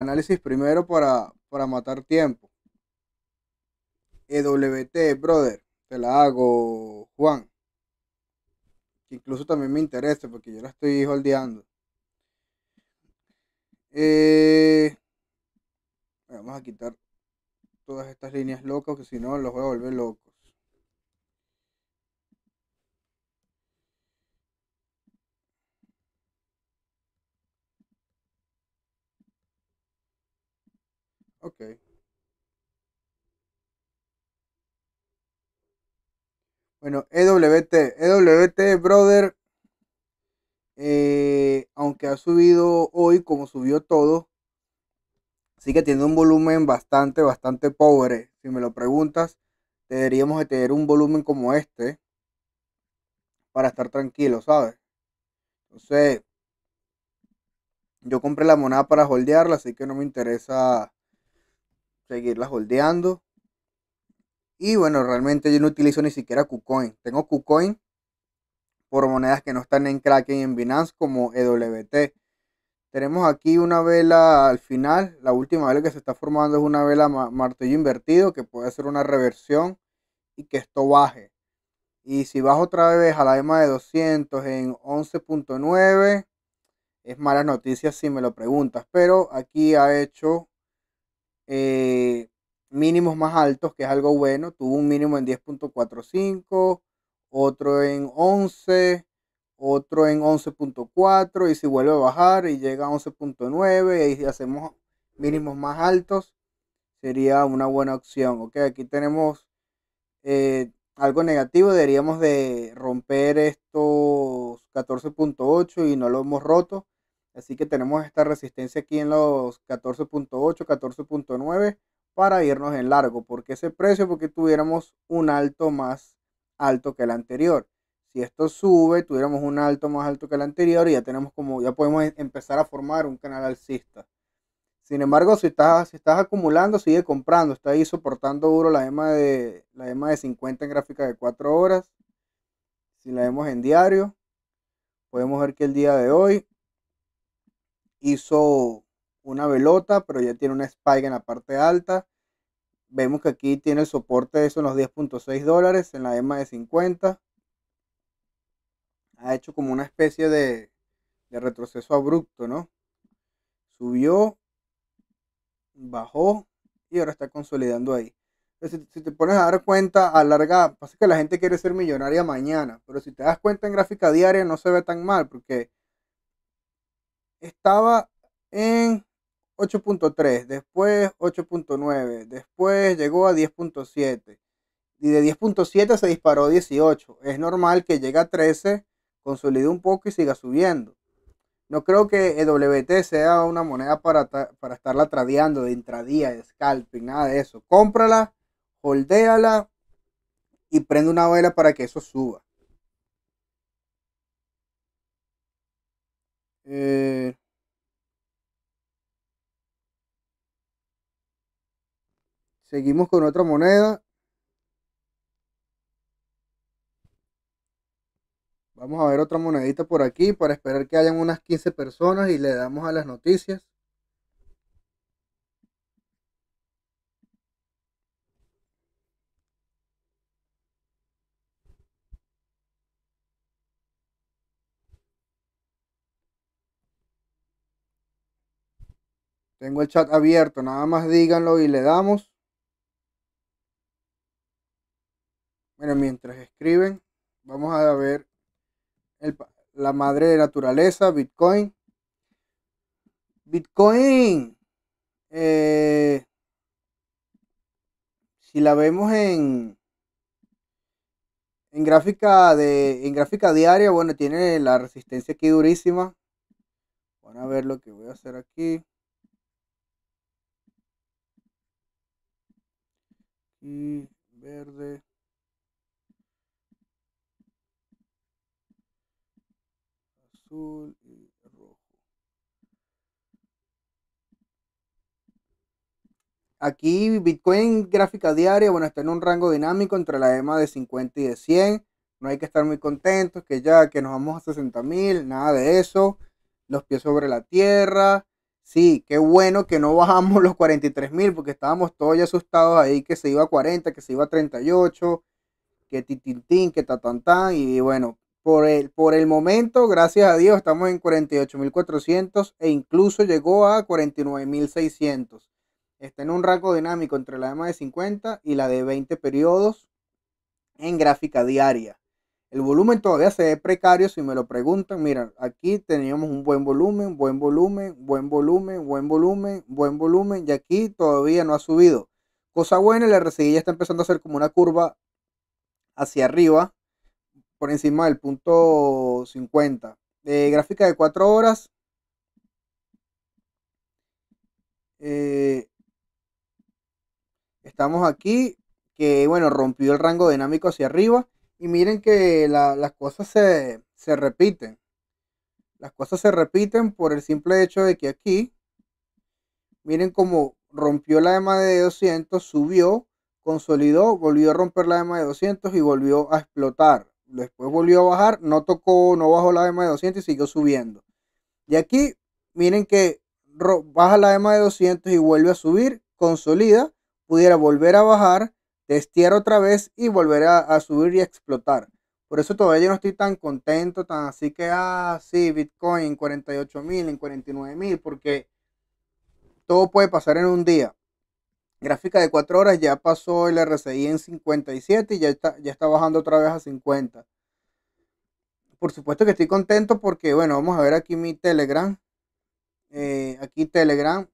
análisis primero para, para matar tiempo. EWT, brother, te la hago, Juan. Incluso también me interesa porque yo la estoy holdeando. Eh, vamos a quitar todas estas líneas locas que si no los voy a volver locos. Bueno, EWT, EWT, brother, eh, aunque ha subido hoy como subió todo, sigue teniendo un volumen bastante, bastante pobre. Si me lo preguntas, deberíamos de tener un volumen como este para estar tranquilo, ¿sabes? Entonces, yo compré la monada para holdearla, así que no me interesa seguirlas holdeando. Y bueno, realmente yo no utilizo ni siquiera KuCoin. Tengo KuCoin por monedas que no están en Kraken y en Binance como EWT. Tenemos aquí una vela al final. La última vela que se está formando es una vela martillo invertido que puede ser una reversión y que esto baje. Y si baja otra vez a la EMA de 200 en 11.9, es mala noticia si me lo preguntas. Pero aquí ha hecho eh, mínimos más altos, que es algo bueno. Tuvo un mínimo en 10.45, otro en 11, otro en 11.4 y si vuelve a bajar y llega a 11.9 y si hacemos mínimos más altos, sería una buena opción. Ok, aquí tenemos... Eh, algo negativo, deberíamos de romper estos 14.8 y no lo hemos roto. Así que tenemos esta resistencia aquí en los 14.8, 14.9 para irnos en largo. ¿Por qué ese precio? Porque tuviéramos un alto más alto que el anterior. Si esto sube, tuviéramos un alto más alto que el anterior y ya tenemos como, ya podemos em, empezar a formar un canal alcista. Sin embargo, si estás, si estás acumulando, sigue comprando. Está ahí soportando duro la EMA de, la EMA de 50 en gráfica de 4 horas. Si la vemos en diario, podemos ver que el día de hoy hizo una velota, pero ya tiene una spike en la parte alta. Vemos que aquí tiene el soporte de eso en los 10.6 dólares, en la EMA de 50. Ha hecho como una especie de, retroceso abrupto, ¿no? Subió, bajó y ahora está consolidando ahí. si, te pones a dar cuenta a larga, pasa que la gente quiere ser millonaria mañana, pero si te das cuenta en gráfica diaria no se ve tan mal porque estaba en 8.3, después 8.9, después llegó a 10.7 y de 10.7 se disparó a 18. Es normal que llegue a 13, consolide un poco y siga subiendo. No creo que EWT sea una moneda para, para estarla tradeando de intradía, de scalping, nada de eso. Cómprala, holdéala y prende una vela para que eso suba. Eh, seguimos con otra moneda. Vamos a ver otra monedita por aquí para esperar que hayan unas 15 personas y le damos a las noticias. Tengo el chat abierto, nada más díganlo y le damos. Bueno, mientras escriben, vamos a ver la madre de naturaleza, Bitcoin. Bitcoin, eh, si la vemos en, en gráfica de en gráfica diaria, bueno, tiene la resistencia aquí durísima. Van a ver lo que voy a hacer aquí. y verde. Azul y rojo. Aquí Bitcoin gráfica diaria, bueno, está en un rango dinámico entre la EMA de 50 y de 100. No hay que estar muy contentos, que ya que nos vamos a 60 mil, nada de eso. Los pies sobre la tierra. Sí, qué bueno que no bajamos los 43 mil porque estábamos todos ya asustados ahí que se iba a 40, que se iba a 38, que titintín, que tatantán. Y bueno, por el, por el momento, gracias a Dios, estamos en 48.400 e incluso llegó a 49.600. Está en un rango dinámico entre la EMA de 50 y la de 20 periodos en gráfica diaria. El volumen todavía se ve precario, si me lo preguntan, mira, aquí teníamos un buen volumen, buen volumen, buen volumen, buen volumen, buen volumen, y aquí todavía no ha subido. Cosa buena, el RSI ya está empezando a hacer como una curva hacia arriba, por encima del punto 50. de eh, gráfica de 4 horas. Eh, estamos aquí, que bueno, rompió el rango dinámico hacia arriba. Y miren que las cosas se, se repiten. Las cosas se repiten por el simple hecho de que aquí, miren cómo rompió la EMA de 200, subió, consolidó, volvió a romper la EMA de 200 y volvió a explotar. Después volvió a bajar, no tocó, no bajó la EMA de 200 y siguió subiendo. Y aquí, miren que baja la EMA de 200 y vuelve a subir, consolida, pudiera volver a bajar, testear otra vez y volver a, subir y explotar. Por eso todavía no estoy tan contento, tan así que, ah, sí, Bitcoin en $48,000, en $49,000, porque todo puede pasar en un día. Gráfica de cuatro horas ya pasó el RSI en 57 y ya está, ya está bajando otra vez a 50. Por supuesto que estoy contento porque, bueno, vamos a ver aquí mi Telegram. Eh, aquí Telegram,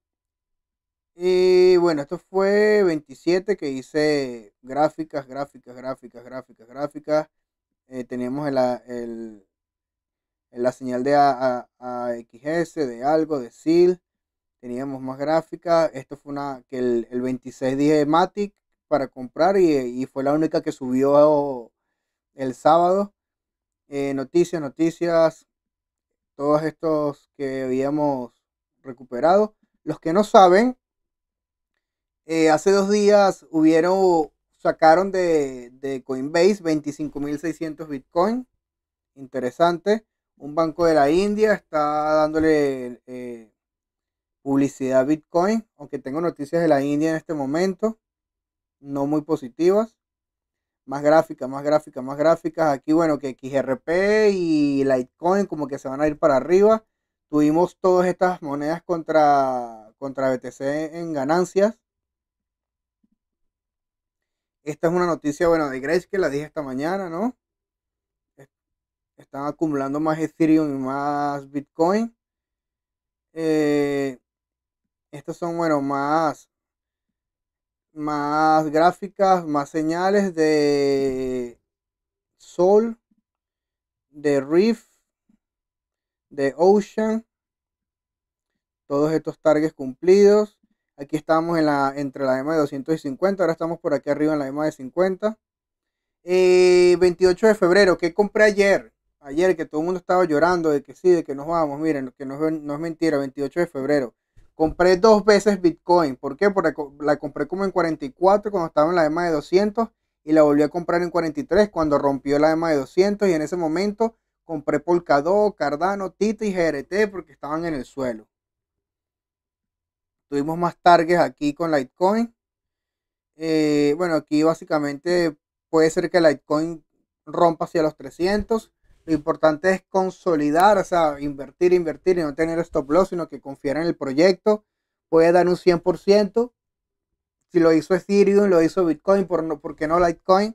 y bueno, esto fue 27 que hice gráficas, gráficas, gráficas, gráficas, gráficas. Eh, teníamos el, la señal de a, a, AXS, de algo, de SIL. Teníamos más gráficas. Esto fue una que el, el 26 dije Matic para comprar y, fue la única que subió el sábado. Eh, noticias, noticias, todos estos que habíamos recuperado. Los que no saben, eh, hace dos días hubieron, sacaron de, de Coinbase 25.600 Bitcoin. Interesante. Un banco de la India está dándole eh, publicidad a Bitcoin, aunque tengo noticias de la India en este momento, no muy positivas. Más gráficas, más gráficas, más gráficas. Aquí, bueno, que XRP y Litecoin como que se van a ir para arriba. Tuvimos todas estas monedas contra, contra BTC en ganancias. Esta es una noticia, bueno, de Grace que la dije esta mañana, ¿no? Están acumulando más Ethereum y más Bitcoin. Eh, estos son, bueno, más, más gráficas, más señales de Sol, de Reef, de Ocean. Todos estos targets cumplidos. Aquí estamos en la, entre la EMA de 250, ahora estamos por aquí arriba en la EMA de 50. 28 eh, de febrero, ¿qué compré ayer? Ayer que todo el mundo estaba llorando de que sí, de que nos vamos. Miren, que no, es mentira, 28 de febrero. Compré dos veces Bitcoin. ¿Por qué? Porque la compré como en 44 cuando estaba en la EMA de 200 y la volví a comprar en 43 cuando rompió la EMA de 200 y en ese momento compré Polkadot, Cardano, Tito y GRT porque estaban en el suelo. Tuvimos más targets aquí con Litecoin. Eh, bueno, aquí básicamente puede ser que Litecoin rompa hacia los 300. Lo importante es consolidar, o sea, invertir, invertir y no tener stop loss, sino que confiar en el proyecto. Puede dar un 100%. Si lo hizo Ethereum, lo hizo Bitcoin, ¿por, no, ¿por qué no Litecoin?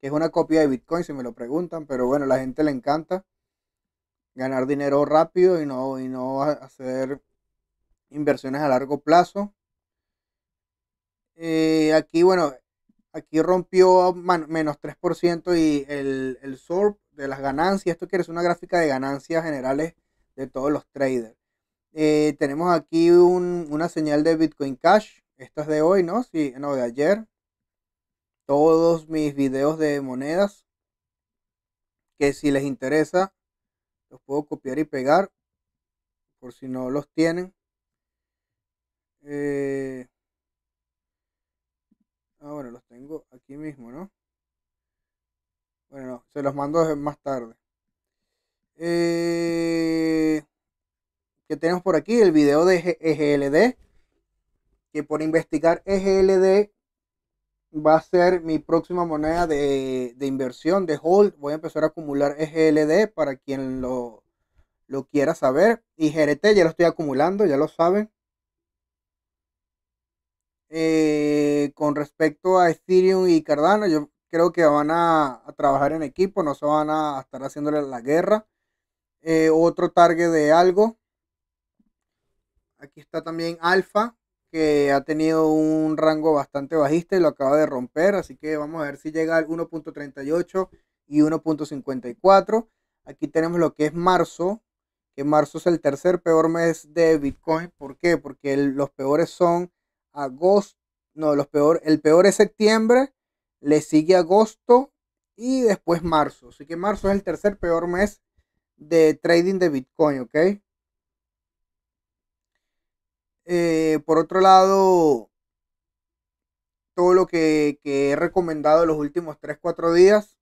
Que es una copia de Bitcoin, si me lo preguntan, pero bueno, a la gente le encanta ganar dinero rápido y no, y no hacer inversiones a largo plazo. Eh, aquí, bueno, aquí rompió menos 3% y el, el SORP de las ganancias. Esto quiere decir una gráfica de ganancias generales de todos los traders. Eh, tenemos aquí una señal de Bitcoin Cash. estas es de hoy, ¿no? Sí, no, de ayer. Todos mis videos de monedas. Que si les interesa, los puedo copiar y pegar. Por si no los tienen ahora eh, ah, los tengo aquí mismo, ¿no? Bueno, no, se los mando más tarde. Eh, que tenemos por aquí el video de EGLD, e que por investigar EGLD va a ser mi próxima moneda de, inversión, de hold. Voy a empezar a acumular EGLD para quien lo, lo quiera saber. Y GRT ya lo estoy acumulando, ya lo saben. Eh, con respecto a Ethereum y Cardano, yo creo que van a, trabajar en equipo, no se van a estar haciéndole la guerra. Eh, otro target de algo. Aquí está también Alpha, que ha tenido un rango bastante bajista y lo acaba de romper, así que vamos a ver si llega al 1.38 y 1.54. Aquí tenemos lo que es marzo, que marzo es el tercer peor mes de Bitcoin. ¿Por qué? Porque los peores son agosto, no, los peor, el peor es septiembre, le sigue agosto y después marzo. Así que marzo es el tercer peor mes de trading de Bitcoin, ¿ok? Eh, por otro lado, todo lo que, he recomendado los últimos 3-4 días,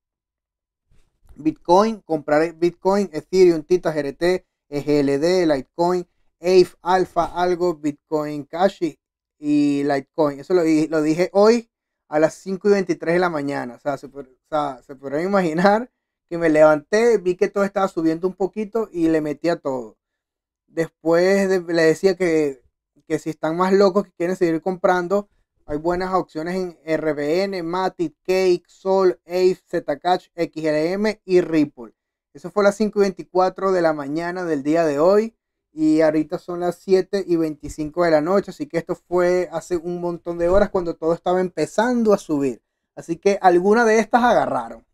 Bitcoin, comprar Bitcoin, Ethereum, Tita, GRT, EGLD, Litecoin, AFE, Alpha, Algo, Bitcoin Cash y Litecoin. Eso lo, lo dije hoy a las 5 y 23 de la mañana. O sea, se, o imaginar que me levanté, vi que todo estaba subiendo un poquito y le metí a todo. Después le decía que, si están más locos que quieren seguir comprando, hay buenas opciones en RBN, Matic, Cake, Sol, Ape, Zcash, XLM y Ripple. Eso fue a las 5 y 24 de la mañana del día de hoy y ahorita son las 7 y 25 de la noche, así que esto fue hace un montón de horas cuando todo estaba empezando a subir. Así que alguna de estas agarraron.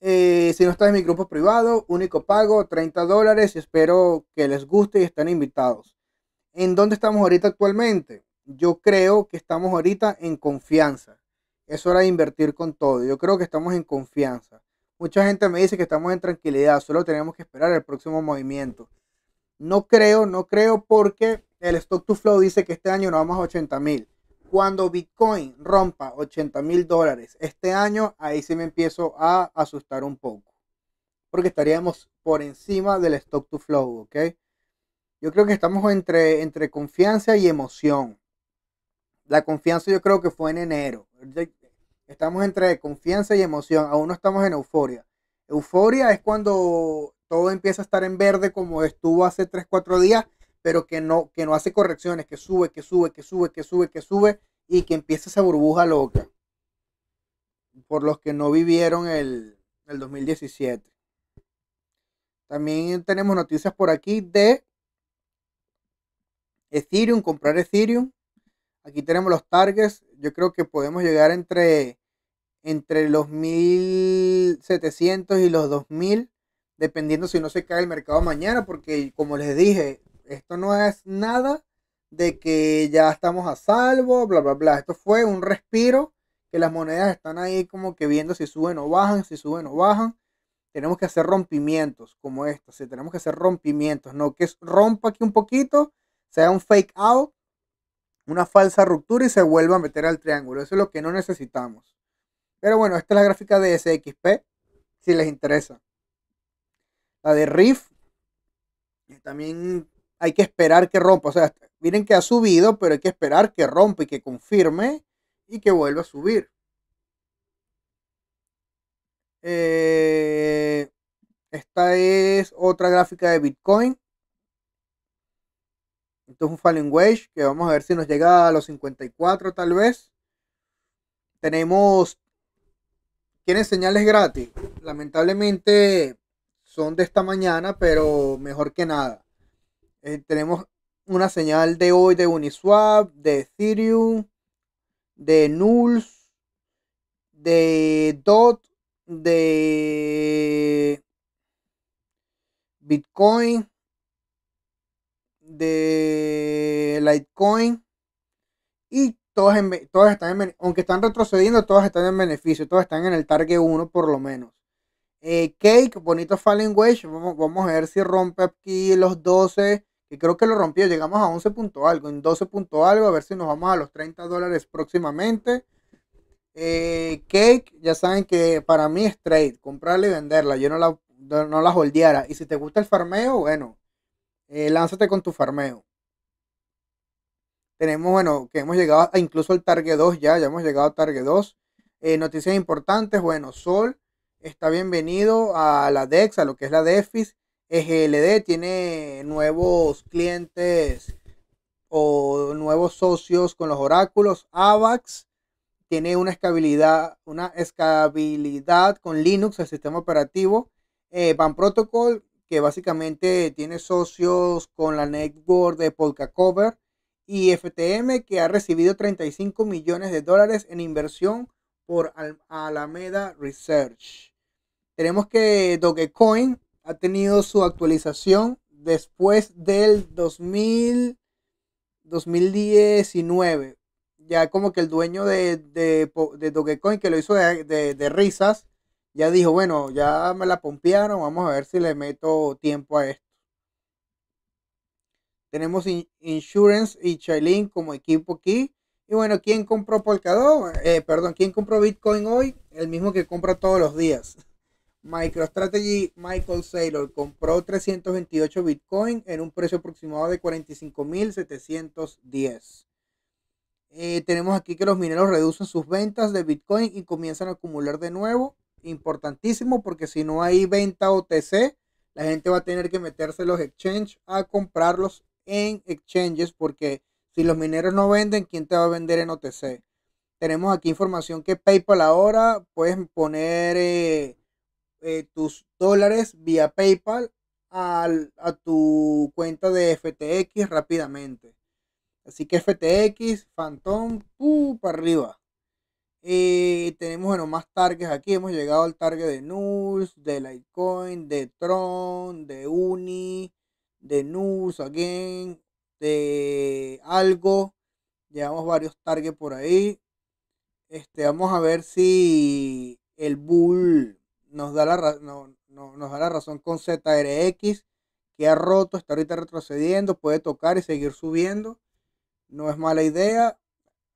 Eh, si no estás en mi grupo privado, único pago, 30 dólares, espero que les guste y estén invitados. ¿En dónde estamos ahorita actualmente? Yo creo que estamos ahorita en confianza. Es hora de invertir con todo. Yo creo que estamos en confianza. Mucha gente me dice que estamos en tranquilidad, solo tenemos que esperar el próximo movimiento. No creo, no creo porque el stock to flow dice que este año no vamos a 80 mil. Cuando Bitcoin rompa 80 mil dólares este año, ahí sí me empiezo a asustar un poco. Porque estaríamos por encima del stock to flow, ¿ok? Yo creo que estamos entre, entre confianza y emoción. La confianza yo creo que fue en enero. Estamos entre confianza y emoción, aún no estamos en euforia. Euforia es cuando todo empieza a estar en verde como estuvo hace 3, 4 días, pero que no, que no hace correcciones, que sube, que sube, que sube, que sube, que sube y que empieza esa burbuja loca. Por los que no vivieron el, el 2017. También tenemos noticias por aquí de Ethereum, comprar Ethereum. Aquí tenemos los targets. Yo creo que podemos llegar entre entre los 1700 y los 2000, dependiendo si no se cae el mercado mañana, porque como les dije, esto no es nada de que ya estamos a salvo, bla, bla, bla. Esto fue un respiro, que las monedas están ahí como que viendo si suben o bajan, si suben o bajan. Tenemos que hacer rompimientos como estos, si tenemos que hacer rompimientos, no que rompa aquí un poquito, sea un fake out, una falsa ruptura y se vuelva a meter al triángulo. Eso es lo que no necesitamos. Pero bueno, esta es la gráfica de SXP, si les interesa. La de Riff, también hay que esperar que rompa. O sea, miren que ha subido, pero hay que esperar que rompa y que confirme y que vuelva a subir. Eh, esta es otra gráfica de Bitcoin. Esto es un Falling Wage que vamos a ver si nos llega a los 54 tal vez. Tenemos quieren señales gratis. Lamentablemente son de esta mañana, pero mejor que nada. Eh, tenemos una señal de hoy de Uniswap, de Ethereum, de Nulls, de DOT, de Bitcoin, de Litecoin y todas, en, están en, beneficio, aunque están retrocediendo, todas están en beneficio, todas están en el target 1 por lo menos. Eh, cake, bonito Falling Wage, vamos, a ver si rompe aquí los 12, que creo que lo rompió, llegamos a 11 punto algo, en 12 punto algo, a ver si nos vamos a los 30 dólares próximamente. Eh, cake, ya saben que para mí es trade, comprarla y venderla, yo no la, no Y si te gusta el farmeo, bueno, eh, lánzate con tu farmeo. Tenemos, bueno, que hemos llegado a, incluso al Target 2 ya, ya hemos llegado a Target 2. Eh, noticias importantes, bueno, Sol está bienvenido a la DEX, a lo que es la DEFIS. EGLD tiene nuevos clientes o nuevos socios con los oráculos. AVAX tiene una escalabilidad, una escalabilidad con Linux, el sistema operativo. Eh, Protocol, que básicamente tiene socios con la network de Polka Cover y FTM, que ha recibido 35 millones de dólares en inversión por Alameda Research. Tenemos que Dogecoin ha tenido su actualización después del 2000, 2019. Ya como que el dueño de, de, Dogecoin, que lo hizo de, de, risas, ya dijo, bueno, ya me la pompearon, vamos a ver si le meto tiempo a esto. Tenemos Insurance y Chailin como equipo aquí. Y bueno, ¿quién compró Polkadot? Eh, perdón, ¿quién compró Bitcoin hoy? El mismo que compra todos los días. MicroStrategy Michael Saylor compró 328 Bitcoin en un precio aproximado de 45.710. Eh, tenemos aquí que los mineros reducen sus ventas de Bitcoin y comienzan a acumular de nuevo. Importantísimo porque si no hay venta OTC, la gente va a tener que meterse los exchanges a comprarlos exchanges porque si los mineros no venden, ¿quién te va a vender en OTC? Tenemos aquí información que PayPal ahora puedes poner eh, eh, tus dólares vía PayPal a tu cuenta de FTX rápidamente. Así que FTX, Phantom, para arriba. y eh, tenemos bueno, más targets aquí. Hemos llegado al target de nuls de Litecoin, de Tron, de Uni, de news, again, de algo. Llevamos varios targets por ahí. Este, vamos a ver si el bull nos da la, nos da la razón con ZRX, que ha roto, está ahorita retrocediendo, puede tocar y seguir subiendo. No es mala idea.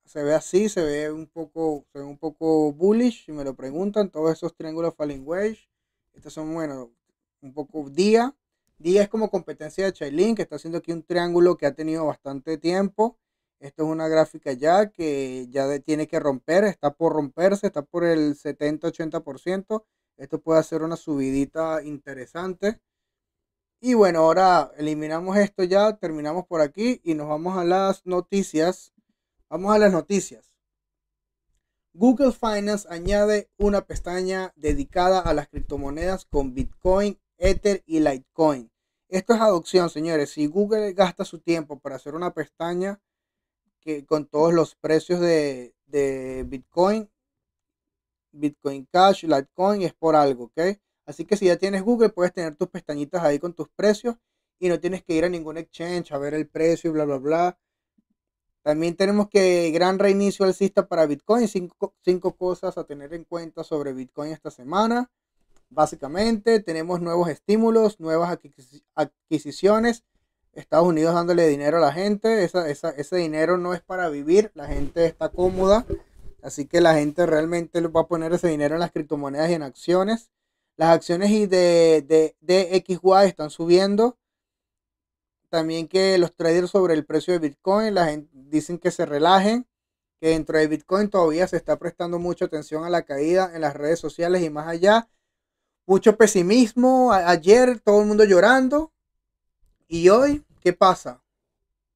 Se ve así, se ve un poco, se un poco bullish, si me lo preguntan, todos esos triángulos falling wage. Estos son, bueno, un poco día. Día como competencia de Chailin, que está haciendo aquí un triángulo que ha tenido bastante tiempo. Esto es una gráfica ya que ya tiene que romper, está por romperse, está por el 70-80%. Esto puede hacer una subidita interesante. Y bueno, ahora eliminamos esto ya, terminamos por aquí y nos vamos a las noticias. Vamos a las noticias. Google Finance añade una pestaña dedicada a las criptomonedas con Bitcoin Ether y Litecoin. Esto es adopción, señores. Si Google gasta su tiempo para hacer una pestaña que con todos los precios de, Bitcoin, Bitcoin Cash, Litecoin, es por algo, ¿ok? Así que si ya tienes Google, puedes tener tus pestañitas ahí con tus precios y no tienes que ir a ningún exchange a ver el precio y bla, bla, bla. También tenemos que gran reinicio alcista para Bitcoin. Cinco, cinco cosas a tener en cuenta sobre Bitcoin esta semana. Básicamente tenemos nuevos estímulos, nuevas adquisiciones. Estados Unidos dándole dinero a la gente. ese dinero no es para vivir. La gente está cómoda. Así que la gente realmente va a poner ese dinero en las criptomonedas y en acciones. Las acciones de, de, de XY están subiendo. También que los traders sobre el precio de Bitcoin, la gente, dicen que se relajen, que dentro de Bitcoin todavía se está prestando mucha atención a la caída en las redes sociales y más allá mucho pesimismo. ayer todo el mundo llorando. Y hoy, ¿qué pasa?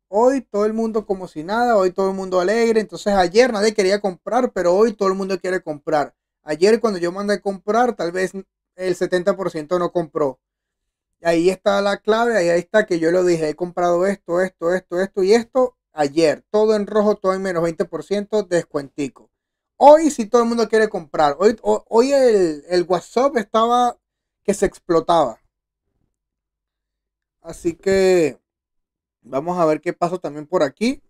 Hoy todo el mundo como si nada, hoy todo el mundo alegre. Entonces ayer nadie quería comprar, pero hoy todo el mundo quiere comprar. Ayer cuando yo mandé a comprar, tal vez el 70% no compró. Ahí está la clave, ahí está que yo lo dije, he comprado esto, esto, esto, esto y esto ayer. Todo en rojo, todo en menos 20%, descuentico hoy si todo el mundo quiere comprar. Hoy, hoy el, WhatsApp estaba que se explotaba. Así que vamos a ver qué pasó también por aquí.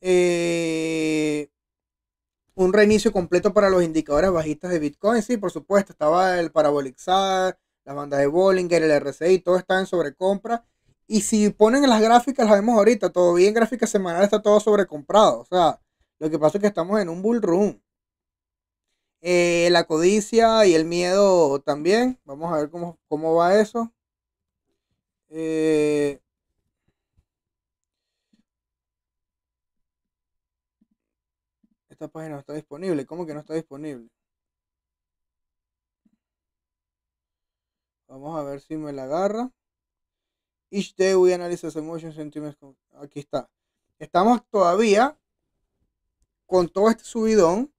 Eh, un reinicio completo para los indicadores bajistas de Bitcoin. Sí, por supuesto, estaba el parabolizar, las bandas de Bollinger, el RCI. todo está en sobrecompra. Y si ponen las gráficas, las vemos ahorita, todavía en gráfica semanal está todo sobrecomprado. O sea, lo que pasa es que estamos en un bull run. Eh, la codicia y el miedo también. Vamos a ver cómo, va eso. Eh, esta página no está disponible. ¿Cómo que no está disponible? Vamos a ver si me la agarra. Each day we analyze emotions sentiments. Aquí está. Estamos todavía con todo este subidón,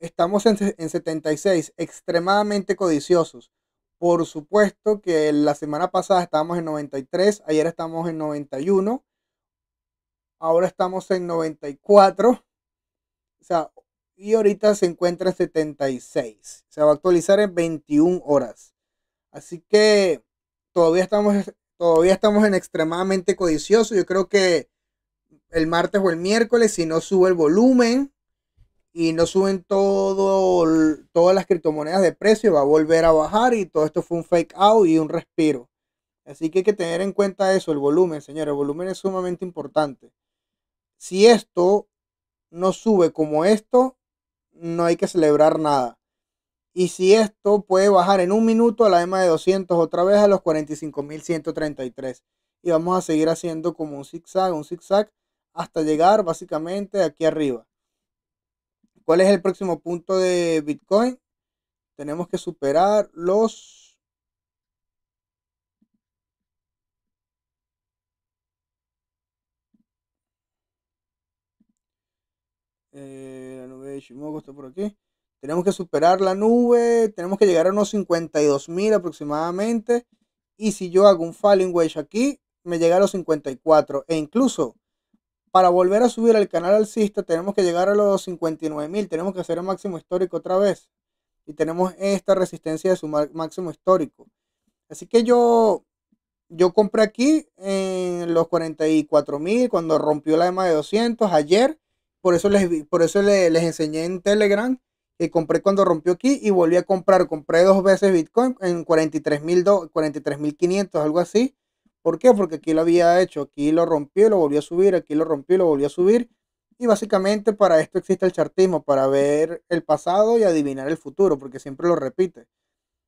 estamos en, 76, extremadamente codiciosos. Por supuesto que la semana pasada estábamos en 93, ayer estamos en 91, ahora estamos en 94, o sea, y ahorita se encuentra en 76. Se va a actualizar en 21 horas. Así que todavía estamos, todavía estamos en extremadamente codicioso. Yo creo que el martes o el miércoles si no sube el volumen y no suben todo, todas las criptomonedas de precio, va a volver a bajar y todo esto fue un fake out y un respiro. Así que hay que tener en cuenta eso, el volumen, señores, el volumen es sumamente importante. Si esto no sube como esto, no hay que celebrar nada. Y si esto puede bajar en un minuto a la EMA de 200 otra vez a los 45.133. Y vamos a seguir haciendo como un zigzag, un zigzag hasta llegar básicamente aquí arriba. ¿Cuál es el próximo punto de Bitcoin? Tenemos que superar los... Eh, la nube de Shimogo está por aquí. Tenemos que superar la nube, tenemos que llegar a unos 52 mil aproximadamente. Y si yo hago un falling wedge aquí, me llega a los 54. E incluso para volver a subir al canal alcista tenemos que llegar a los 59 mil, tenemos que hacer el máximo histórico otra vez. Y tenemos esta resistencia de su máximo histórico. Así que yo, yo compré aquí en los 44 mil cuando rompió la EMA de 200 ayer. Por eso les, por eso les, enseñé en Telegram que compré cuando rompió aquí y volví a comprar. Compré dos veces Bitcoin en 43 mil 43 500, algo así. ¿Por qué? Porque aquí lo había hecho, aquí lo rompió y lo volvió a subir, aquí lo rompió y lo volvió a subir. Y básicamente para esto existe el chartismo, para ver el pasado y adivinar el futuro, porque siempre lo repite.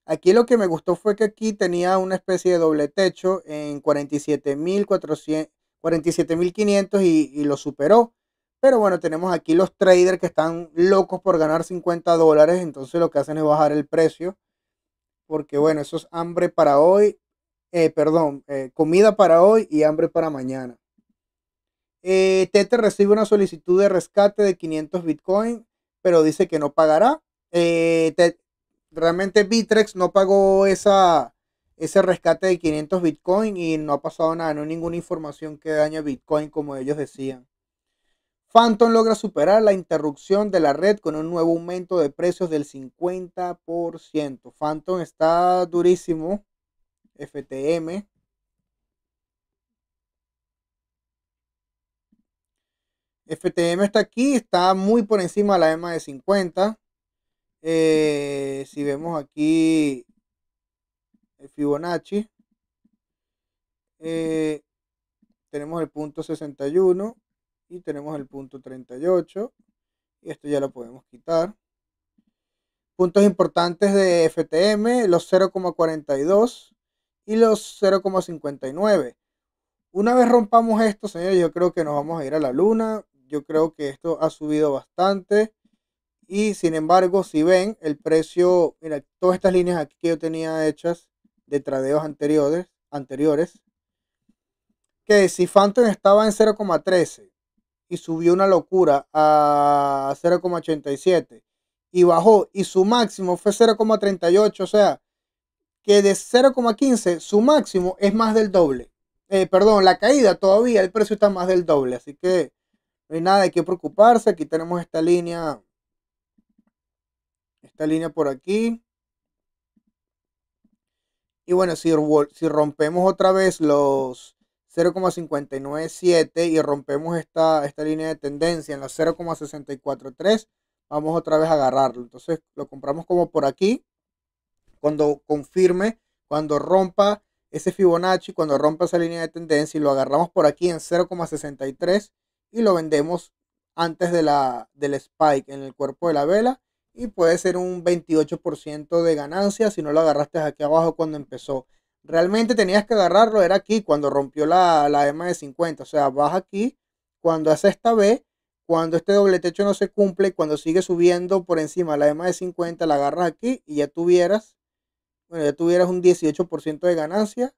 Aquí lo que me gustó fue que aquí tenía una especie de doble techo en 47.500 y, y lo superó. Pero bueno, tenemos aquí los traders que están locos por ganar 50 dólares, entonces lo que hacen es bajar el precio. Porque bueno, eso es hambre para hoy eh, perdón, eh, comida para hoy y hambre para mañana. Eh, Tete recibe una solicitud de rescate de 500 Bitcoin, pero dice que no pagará. realmente Bitrex no pagó esa, ese rescate de 500 Bitcoin y no ha pasado nada, no hay ninguna información que daña Bitcoin como ellos decían. Phantom logra superar la interrupción de la red con un nuevo aumento de precios del 50%. Phantom está durísimo. FTM. FTM está aquí, está muy por encima de la EMA de 50. Eh, si vemos aquí el Fibonacci, eh, tenemos el punto 61 y tenemos el punto 38. Y esto ya lo podemos quitar. Puntos importantes de FTM, los 0,42, y los 0,59. Una vez rompamos esto, señores, yo creo que nos vamos a ir a la luna. Yo creo que esto ha subido bastante. Y sin embargo, si ven el precio, mira, todas estas líneas aquí que yo tenía hechas de tradeos anteriores, anteriores que si Phantom estaba en 0,13 y subió una locura a 0,87 y bajó y su máximo fue 0,38, o sea, que de 0,15 su máximo es más del doble. Eh, perdón, la caída todavía, el precio está más del doble, así que no hay nada de qué preocuparse. Aquí tenemos esta línea, esta línea por aquí. Y bueno, si, si rompemos otra vez los 0,597 y rompemos esta, esta línea de tendencia en los 0,643, vamos otra vez a agarrarlo. Entonces lo compramos como por aquí cuando confirme, cuando rompa ese Fibonacci, cuando rompa esa línea de tendencia y lo agarramos por aquí en 0,63 y lo vendemos antes de la, del spike en el cuerpo de la vela y puede ser un 28% de ganancia si no lo agarraste aquí abajo cuando empezó. Realmente tenías que agarrarlo, era aquí cuando rompió la, la de 50, o sea, vas aquí cuando hace esta B, cuando este doble techo no se cumple, cuando sigue subiendo por encima la EMA de 50, la agarras aquí y ya tuvieras bueno, ya tuvieras un 18% de ganancia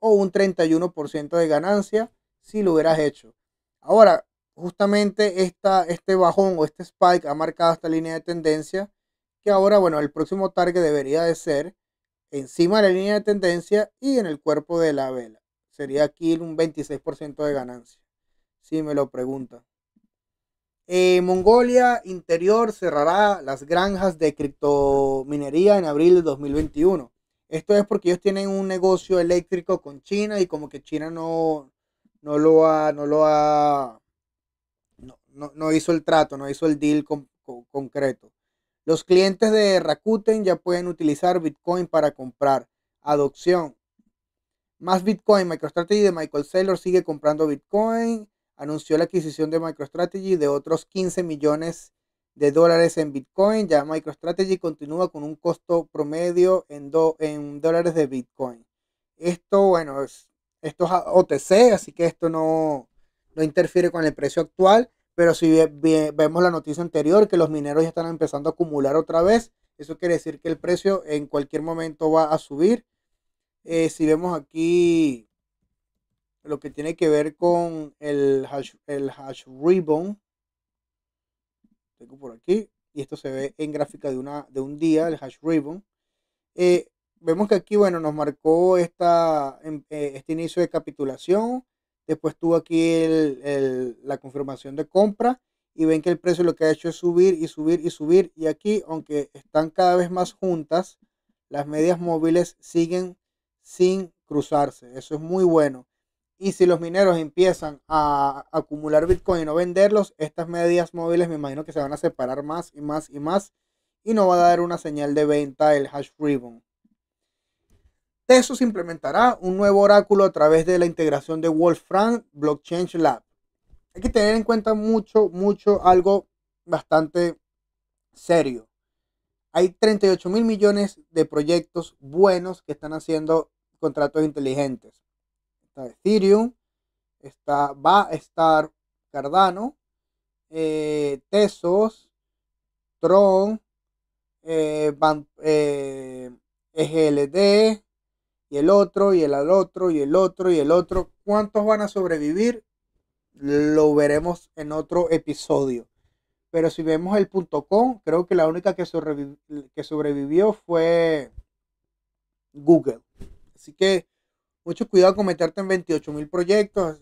o un 31% de ganancia si lo hubieras hecho. Ahora, justamente este bajón o este spike ha marcado esta línea de tendencia que ahora, bueno, el próximo target debería de ser encima de la línea de tendencia y en el cuerpo de la vela. Sería aquí un 26% de ganancia, si me lo preguntan. Eh, Mongolia Interior cerrará las granjas de criptominería en abril de 2021. Esto es porque ellos tienen un negocio eléctrico con China y como que China no, no lo ha, no lo ha, no, hizo el trato, no hizo el deal concreto. Los clientes de Rakuten ya pueden utilizar Bitcoin para comprar. Adopción. Más Bitcoin. MicroStrategy de Michael Saylor sigue comprando Bitcoin anunció la adquisición de MicroStrategy de otros 15 millones de dólares en Bitcoin. Ya MicroStrategy continúa con un costo promedio en, en dólares de Bitcoin. Esto, bueno, es, esto es OTC, así que esto no, interfiere con el precio actual. Pero si vemos la noticia anterior, que los mineros ya están empezando a acumular otra vez, eso quiere decir que el precio en cualquier momento va a subir. Eh, si vemos aquí lo que tiene que ver con el hash, ribbon. Tengo por aquí. Y esto se ve en gráfica de, una, de un día, el hash ribbon. Eh, vemos que aquí, bueno, nos marcó esta, em, eh, este inicio de capitulación. Después tuvo aquí la confirmación de compra y ven que el precio lo que ha hecho es subir y subir y subir. Y aquí, aunque están cada vez más juntas, las medias móviles siguen sin cruzarse. Eso es muy bueno. Y si los mineros empiezan a acumular Bitcoin y no venderlos, estas medias móviles me imagino que se van a separar más y más y más. Y no va a dar una señal de venta el hash ribbon. Tesos implementará un nuevo oráculo a través de la integración de Wolfram Blockchain Lab. Hay que tener en cuenta mucho, mucho algo bastante serio. Hay 38 mil millones de proyectos buenos que están haciendo contratos inteligentes. Ethereum, está, va a estar Cardano, eh, Tesos, Tron, EGLD, eh, eh, y el otro, y el al otro, y el otro, y el otro. ¿Cuántos van a sobrevivir? Lo veremos en otro episodio. Pero si vemos el .com, creo que la única que, que sobrevivió fue Google. Así que mucho cuidado con meterte en 28 mil proyectos.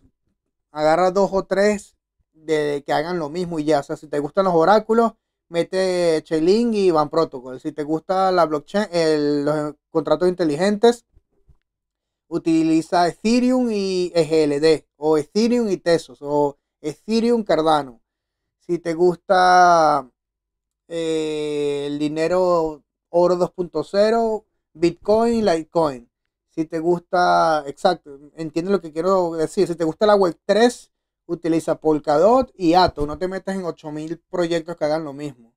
Agarra dos o tres de que hagan lo mismo y ya. O sea, si te gustan los oráculos, mete Chainlink y Van Protocol. Si te gusta la blockchain, los contratos inteligentes, utiliza Ethereum y EGLD, o Ethereum y Tesos, o Ethereum Cardano. Si te gusta eh, el dinero oro 2.0, Bitcoin, Litecoin. Si te gusta, exacto, entiende lo que quiero decir. Si te gusta la web 3, utiliza Polkadot y Atom. No te metas en 8000 proyectos que hagan lo mismo.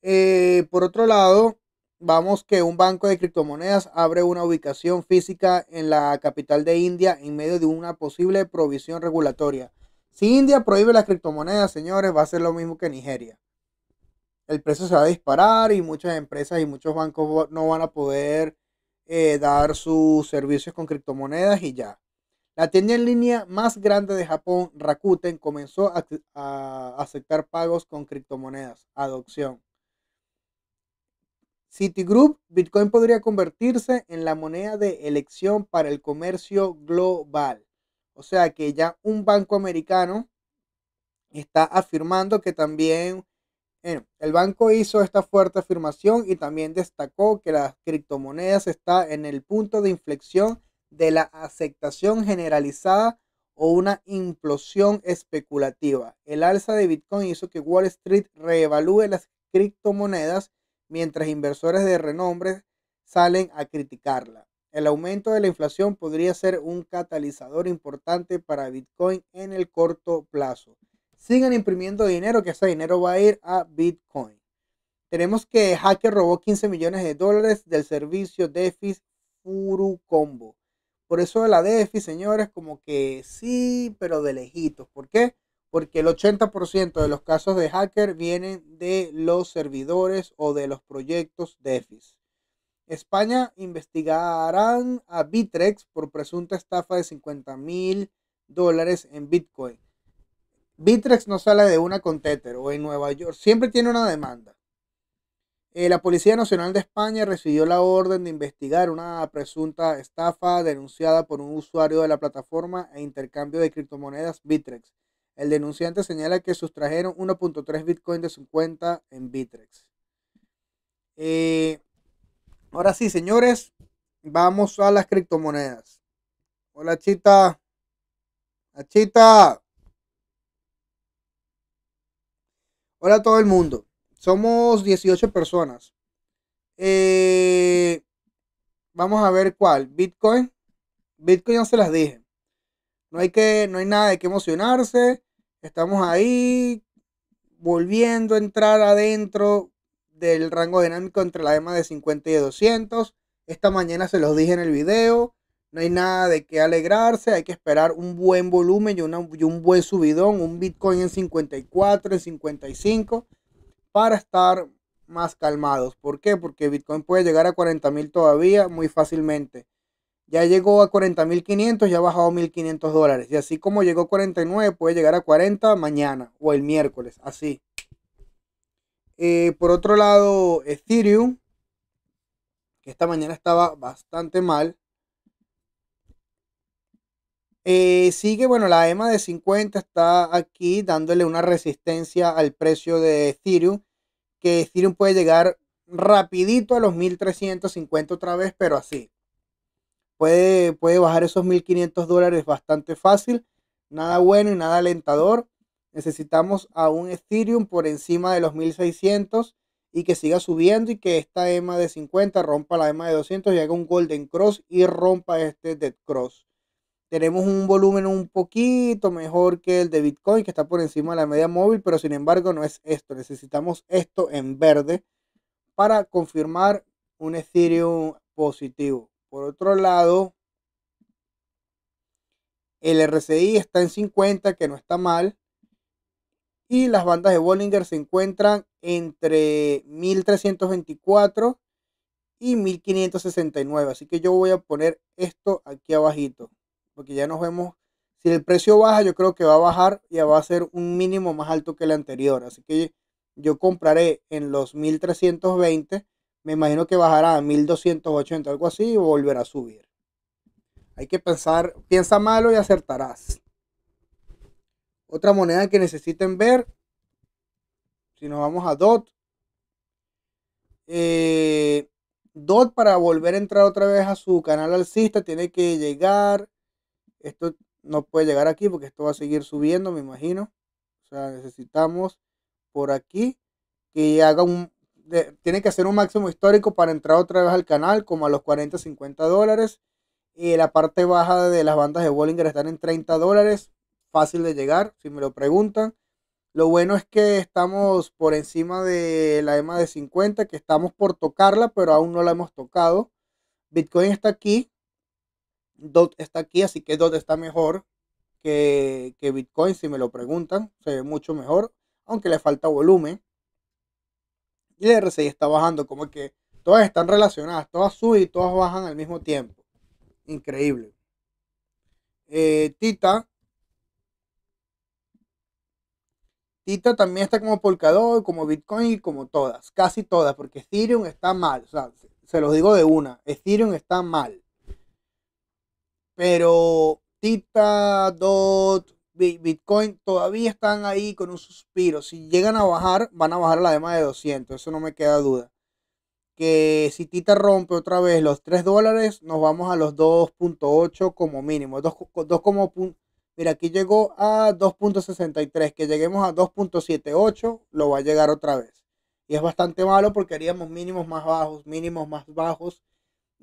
Eh, por otro lado, vamos que un banco de criptomonedas abre una ubicación física en la capital de India en medio de una posible provisión regulatoria. Si India prohíbe las criptomonedas, señores, va a ser lo mismo que Nigeria. El precio se va a disparar y muchas empresas y muchos bancos no van a poder eh, dar sus servicios con criptomonedas y ya. La tienda en línea más grande de Japón, Rakuten, comenzó a, a aceptar pagos con criptomonedas. Adopción. Citigroup, Bitcoin podría convertirse en la moneda de elección para el comercio global. O sea que ya un banco americano está afirmando que también el banco hizo esta fuerte afirmación y también destacó que las criptomonedas están en el punto de inflexión de la aceptación generalizada o una implosión especulativa. El alza de Bitcoin hizo que Wall Street reevalúe las criptomonedas mientras inversores de renombre salen a criticarla. El aumento de la inflación podría ser un catalizador importante para Bitcoin en el corto plazo sigan imprimiendo dinero, que ese dinero va a ir a Bitcoin. Tenemos que Hacker robó 15 millones de dólares del servicio DeFi Combo. Por eso la DeFi, señores, como que sí, pero de lejitos. ¿Por qué? Porque el 80% de los casos de hacker vienen de los servidores o de los proyectos DeFi. España investigarán a Bitrex por presunta estafa de 50 mil dólares en Bitcoin. Bitrex no sale de una con Tether o en Nueva York. Siempre tiene una demanda. Eh, la Policía Nacional de España recibió la orden de investigar una presunta estafa denunciada por un usuario de la plataforma e intercambio de criptomonedas Bitrex. El denunciante señala que sustrajeron 1.3 Bitcoin de su cuenta en Bitrex. Eh, ahora sí, señores, vamos a las criptomonedas. Hola, Chita. Chita. Hola a todo el mundo. Somos 18 personas. Eh, vamos a ver cuál. Bitcoin. Bitcoin ya se las dije. No hay, que, no hay nada de qué emocionarse. Estamos ahí volviendo a entrar adentro del rango dinámico entre la EMA de 50 y 200. Esta mañana se los dije en el video. No hay nada de qué alegrarse, hay que esperar un buen volumen y, un buen subidón, un Bitcoin en 54, en 55, para estar más calmados. ¿Por qué? Porque Bitcoin puede llegar a 40.000 todavía muy fácilmente. Ya llegó a 40.500, ya ha bajado 1.500 dólares. Y así como llegó a 49, puede llegar a 40 mañana o el miércoles, así. Eh, por otro lado, Ethereum, que esta mañana estaba bastante mal, eh, sigue, bueno, la EMA de 50 está aquí dándole una resistencia al precio de Ethereum, que Ethereum puede llegar rapidito a los 1350 otra vez, pero así. Puede, puede bajar esos 1500 dólares bastante fácil, nada bueno y nada alentador. Necesitamos a un Ethereum por encima de los 1600 y que siga subiendo y que esta EMA de 50 rompa la EMA de 200 y haga un Golden Cross y rompa este Dead Cross tenemos un volumen un poquito mejor que el de Bitcoin, que está por encima de la media móvil, pero sin embargo no es esto. Necesitamos esto en verde para confirmar un Ethereum positivo. Por otro lado, el RCI está en 50, que no está mal. Y las bandas de Bollinger se encuentran entre 1324 y 1569. Así que yo voy a poner esto aquí abajito porque ya nos vemos. Si el precio baja, yo creo que va a bajar y va a ser un mínimo más alto que el anterior. Así que yo compraré en los 1320. Me imagino que bajará a 1280, algo así, y volverá a subir. Hay que pensar, piensa malo y acertarás. Otra moneda que necesiten ver, si nos vamos a DOT, eh, DOT para volver a entrar otra vez a su canal alcista tiene que llegar esto no puede llegar aquí porque esto va a seguir subiendo, me imagino. O sea, necesitamos por aquí que haga un... tiene que hacer un máximo histórico para entrar otra vez al canal, como a los 40, 50 dólares. Y eh, la parte baja de las bandas de Bollinger están en 30 dólares. Fácil de llegar, si me lo preguntan. Lo bueno es que estamos por encima de la EMA de 50, que estamos por tocarla, pero aún no la hemos tocado. Bitcoin está aquí, DOT está aquí, así que DOT está mejor que, Bitcoin, si me lo preguntan, se ve mucho mejor, aunque le falta volumen. Y el RSI está bajando, como que todas están relacionadas, todas suben y todas bajan al mismo tiempo. Increíble. Eh, Tita. Tita también está como Polkadot, como Bitcoin y como todas, casi todas, porque Ethereum está mal. O sea, se los digo de una, Ethereum está mal. Pero Tita, DOT, Bitcoin todavía están ahí con un suspiro. Si llegan a bajar, van a bajar a la más de 200. Eso no me queda duda. Que si Tita rompe otra vez los 3 dólares, nos vamos a los 2.8 como mínimo. Mira, aquí llegó a 2.63. Que lleguemos a 2.78, lo va a llegar otra vez. Y es bastante malo porque haríamos mínimos más bajos, mínimos más bajos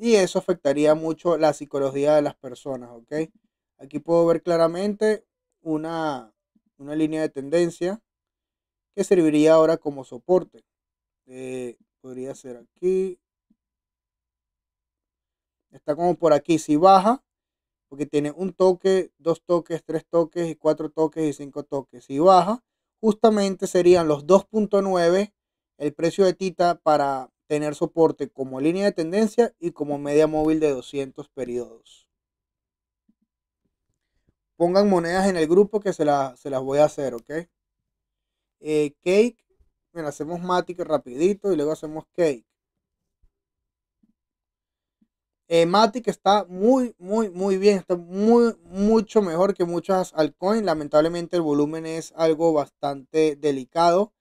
y eso afectaría mucho la psicología de las personas, ¿ok? Aquí puedo ver claramente una, línea de tendencia que serviría ahora como soporte. Eh, podría ser aquí. Está como por aquí. Si baja, porque tiene un toque, dos toques, tres toques y cuatro toques y cinco toques. Si baja, justamente serían los 2.9 el precio de Tita para tener soporte como línea de tendencia y como media móvil de 200 periodos. Pongan monedas en el grupo que se, las voy a hacer, ¿ok? Eh, cake, bueno, hacemos Matic rapidito y luego hacemos Cake. Eh, matic está muy, muy, muy bien. Está muy, mucho mejor que muchas altcoins. Lamentablemente el volumen es algo bastante delicado.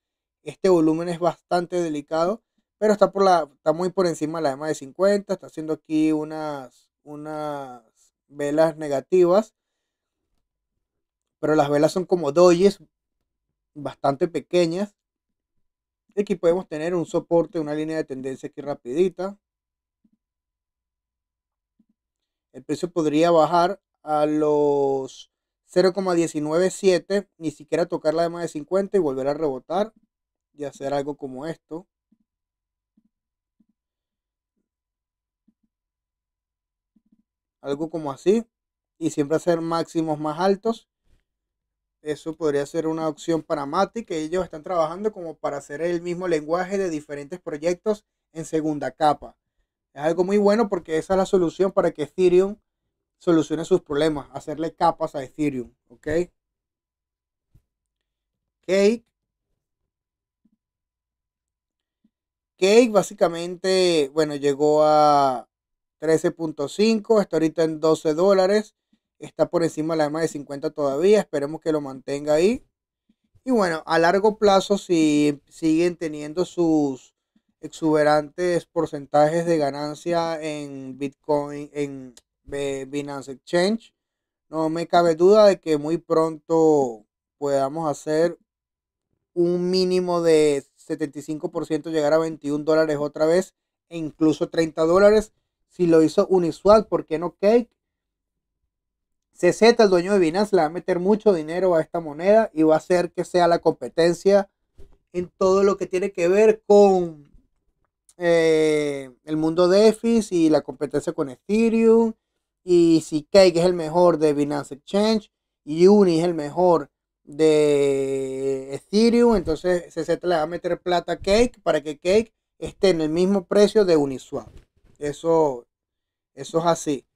Este volumen es bastante delicado pero está, por la, está muy por encima de la EMA de 50, está haciendo aquí unas, unas velas negativas, pero las velas son como doyes, bastante pequeñas. Aquí podemos tener un soporte, una línea de tendencia aquí rapidita. El precio podría bajar a los 0,197, ni siquiera tocar la EMA de 50 y volver a rebotar y hacer algo como esto. algo como así, y siempre hacer máximos más altos. Eso podría ser una opción para Mati, que ellos están trabajando como para hacer el mismo lenguaje de diferentes proyectos en segunda capa. Es algo muy bueno porque esa es la solución para que Ethereum solucione sus problemas, hacerle capas a Ethereum, ¿ok? Cake. Cake básicamente, bueno, llegó a, 13.5, está ahorita en 12 dólares, está por encima de la EMA de 50 todavía, esperemos que lo mantenga ahí. Y bueno, a largo plazo, si siguen teniendo sus exuberantes porcentajes de ganancia en Bitcoin, en eh, Binance Exchange, no me cabe duda de que muy pronto podamos hacer un mínimo de 75%, llegar a 21 dólares otra vez e incluso 30 dólares si lo hizo Uniswap, ¿por qué no Cake? CZ, el dueño de Binance, le va a meter mucho dinero a esta moneda y va a hacer que sea la competencia en todo lo que tiene que ver con eh, el mundo de EFIS y la competencia con Ethereum. Y si Cake es el mejor de Binance Exchange y Uni es el mejor de Ethereum, entonces CZ le va a meter plata a Cake para que Cake esté en el mismo precio de Uniswap. Eso, eso es así.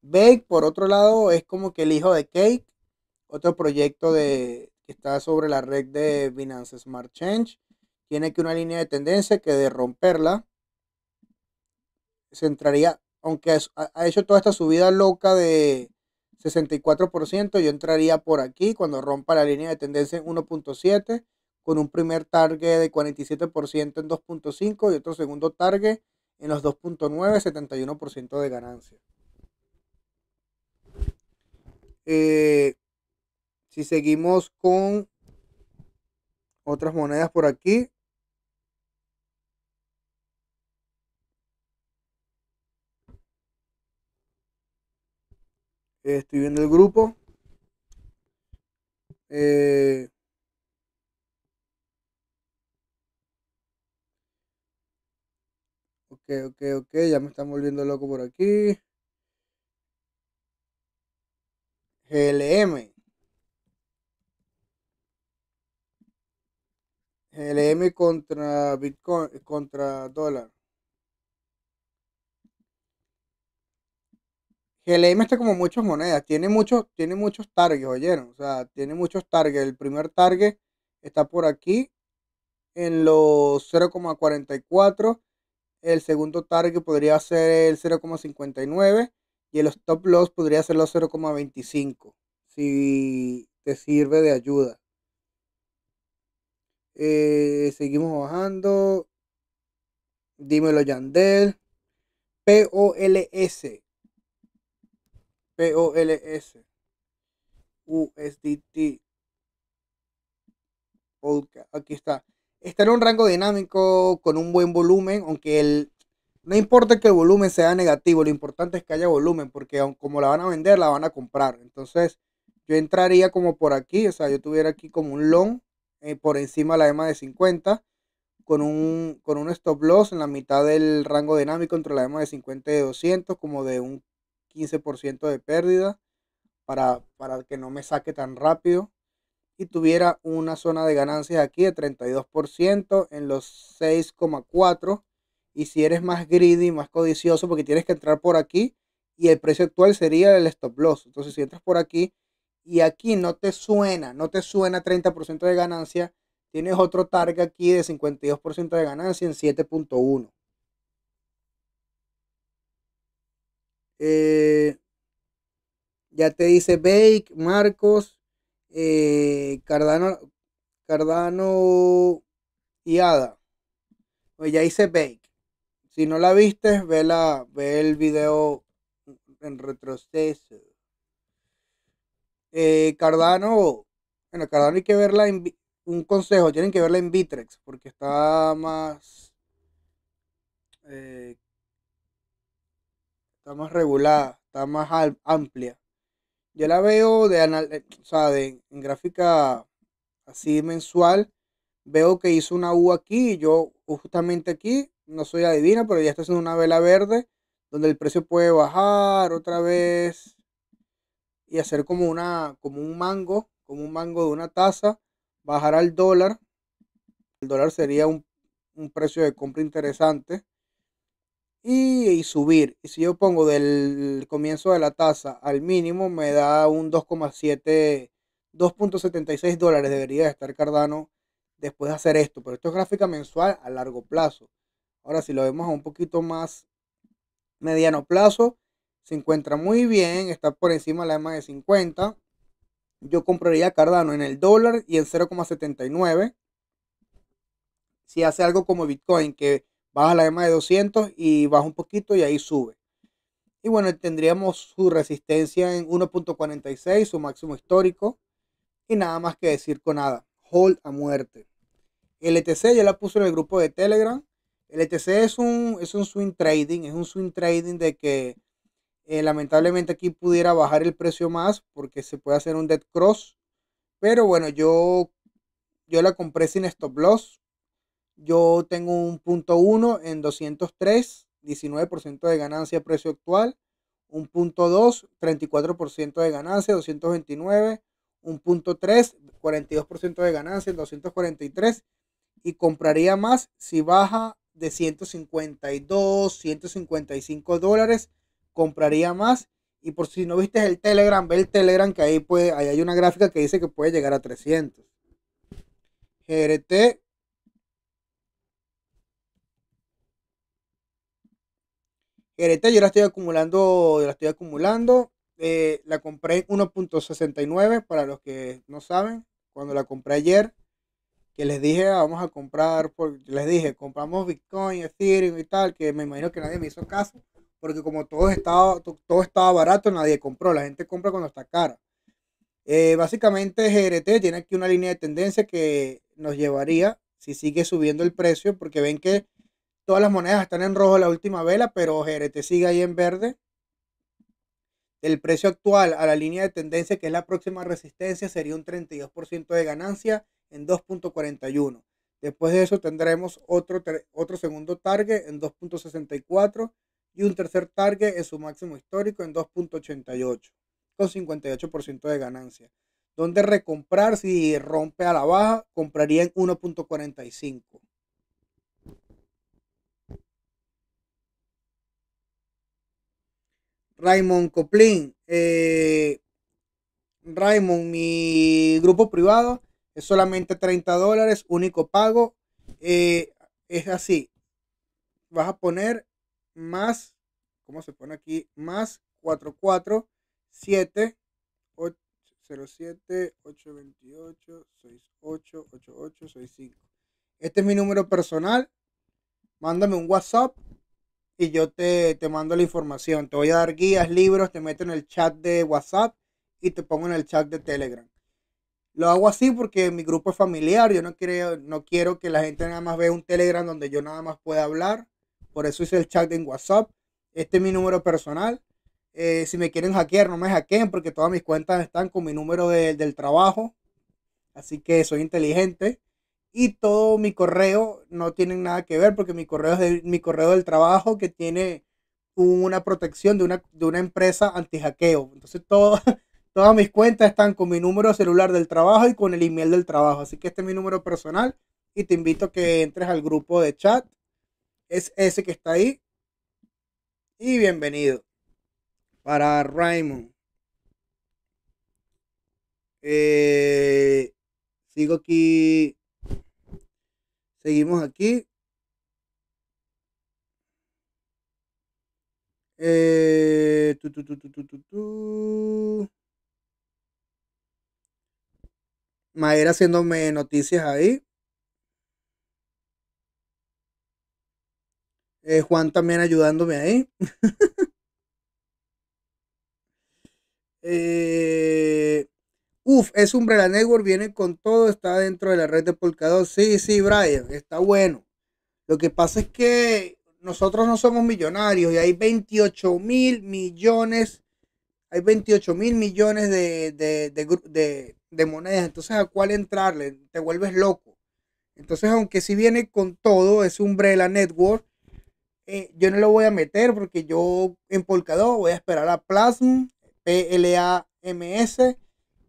Bake, por otro lado, es como que el hijo de Cake, otro proyecto de, que está sobre la red de Binance Smart Change. Tiene que una línea de tendencia que de romperla se entraría, aunque ha hecho toda esta subida loca de 64%, yo entraría por aquí cuando rompa la línea de tendencia en 1.7 con un primer target de 47% en 2.5 y otro segundo target en los 2.9, 71% de ganancia. Eh, si seguimos con otras monedas por aquí. estoy viendo el grupo. Eh, ok, ok, ok, ya me están volviendo loco por aquí. GLM. GLM contra Bitcoin, contra dólar. GLM está como muchas monedas, tiene muchos, tiene muchos targets, oyeron, o sea, tiene muchos targets. El primer target está por aquí en los 0,44 el segundo target podría ser el 0,59 y el stop loss podría ser los 0,25 si te sirve de ayuda. Eh, seguimos bajando. Dímelo Yandel. POLS. POLS. USDT. Aquí está está en un rango dinámico con un buen volumen, aunque el, no importa que el volumen sea negativo, lo importante es que haya volumen, porque como la van a vender, la van a comprar. Entonces, yo entraría como por aquí, o sea, yo tuviera aquí como un long eh, por encima de la EMA de 50, con un, con un stop loss en la mitad del rango dinámico entre la EMA de 50 y 200, como de un 15% de pérdida, para que no me saque tan rápido y tuviera una zona de ganancias aquí de 32% en los 6,4. Y si eres más greedy, más codicioso, porque tienes que entrar por aquí y el precio actual sería el stop loss. Entonces, si entras por aquí y aquí no te suena, no te suena 30% de ganancia, tienes otro target aquí de 52% de ganancia en 7.1. Eh, ya te dice Bake, Marcos, eh, Cardano, Cardano y Ada. Pues ya hice Bake. Si no la viste, ve, la, ve el video en retroceso. Eh, Cardano, bueno, Cardano hay que verla en un consejo, tienen que verla en Bitrex porque está más eh, está más regulada, está más amplia. Yo la veo eh, de, en gráfica así mensual. Veo que hizo una U aquí yo justamente aquí, no soy adivina, pero ya está haciendo una vela verde donde el precio puede bajar otra vez y hacer como una como un mango, como un mango de una taza, bajar al dólar. El dólar sería un, un precio de compra interesante y, subir. Y si yo pongo del comienzo de la tasa al mínimo, me da un 2,7, 2.76 dólares debería estar Cardano después de hacer esto. Pero esto es gráfica mensual a largo plazo. Ahora, si lo vemos a un poquito más mediano plazo, se encuentra muy bien, está por encima de la EMA de 50. Yo compraría Cardano en el dólar y en 0,79. Si hace algo como Bitcoin, que baja la EMA de 200 y baja un poquito y ahí sube. Y bueno, tendríamos su resistencia en 1.46, su máximo histórico. Y nada más que decir con nada. Hold a muerte. El ETC ya la puse en el grupo de Telegram. El ETC es un, es un swing trading. Es un swing trading de que eh, lamentablemente aquí pudiera bajar el precio más porque se puede hacer un dead cross. Pero bueno, yo, yo la compré sin stop loss yo tengo un punto 1 en 203, 19% de ganancia precio actual. Un punto 2, 34% de ganancia, 229. Un punto 3, 42% de ganancia, 243. Y compraría más si baja de 152, 155 dólares. Compraría más. Y por si no viste el Telegram, ve el Telegram que ahí, ahí hay una gráfica que dice que puede llegar a 300. GRT GRT yo la estoy acumulando, la estoy acumulando. Eh, la compré en 1.69 para los que no saben. Cuando la compré ayer, que les dije, ah, vamos a comprar, les dije, compramos Bitcoin, Ethereum y tal, que me imagino que nadie me hizo caso, porque como todo estaba, todo estaba barato, nadie compró. La gente compra cuando está cara. Eh, básicamente GRT tiene aquí una línea de tendencia que nos llevaría, si sigue subiendo el precio, porque ven que Todas las monedas están en rojo la última vela, pero GRT sigue ahí en verde. El precio actual a la línea de tendencia, que es la próxima resistencia, sería un 32% de ganancia en 2.41. Después de eso tendremos otro, otro segundo target en 2.64 y un tercer target en su máximo histórico en 2.88 con 58% de ganancia. Donde recomprar si rompe a la baja, compraría en 1.45. Raymond Coplin, eh, Raymond, mi grupo privado es solamente 30 dólares, único pago. Eh, es así. Vas a poner más, ¿cómo se pone aquí? Más 447 07 828 68 88 65. Este es mi número personal. Mándame un WhatsApp y yo te, mando la información. Te voy a dar guías, libros, te meto en el chat de WhatsApp y te pongo en el chat de Telegram. Lo hago así porque mi grupo es familiar, yo no quiero, no quiero que la gente nada más vea un Telegram donde yo nada más pueda hablar. Por eso hice el chat en WhatsApp. Este es mi número personal. Eh, si me quieren hackear, no me hackeen porque todas mis cuentas están con mi número del trabajo. Así que soy inteligente y todo mi correo no tienen nada que ver porque mi correo es de, mi correo del trabajo que tiene una protección de una, de una empresa anti-hackeo. Entonces todo, todas mis cuentas están con mi número celular del trabajo y con el email del trabajo. Así que este es mi número personal y te invito a que entres al grupo de chat. Es ese que está ahí. Y bienvenido para Raymond. Eh, sigo aquí Seguimos aquí. Eh, tu, tu, tu, Maera haciéndome noticias ahí. Eh, Juan también ayudándome ahí. eh, Uf, es Umbrella Network, viene con todo, está dentro de la red de Polkadot. Sí, sí, Brian, está bueno. Lo que pasa es que nosotros no somos millonarios y hay 28 mil millones, hay 28 mil millones de, monedas. Entonces, ¿a cuál entrarle? Te vuelves loco. Entonces, aunque si sí viene con todo, es Umbrella Network, eh, yo no lo voy a meter porque yo en Polkadot voy a esperar a Plasm, PLAMS